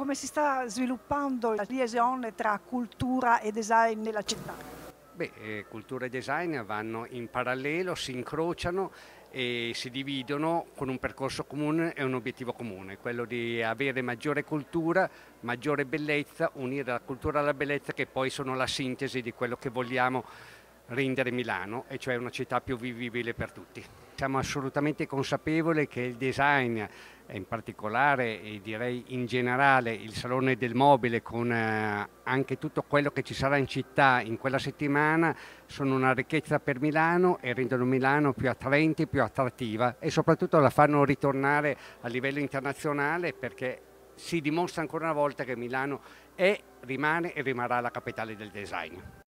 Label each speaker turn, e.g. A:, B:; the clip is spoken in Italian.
A: come si sta sviluppando la liaison tra cultura e design nella città?
B: Beh, eh, cultura e design vanno in parallelo, si incrociano e si dividono con un percorso comune e un obiettivo comune, quello di avere maggiore cultura, maggiore bellezza, unire la cultura alla bellezza che poi sono la sintesi di quello che vogliamo rendere Milano, e cioè una città più vivibile per tutti. Siamo assolutamente consapevoli che il design in particolare e direi in generale il Salone del Mobile con eh, anche tutto quello che ci sarà in città in quella settimana sono una ricchezza per Milano e rendono Milano più attraente, più attrattiva e soprattutto la fanno ritornare a livello internazionale perché si dimostra ancora una volta che Milano è, rimane e rimarrà la capitale del design.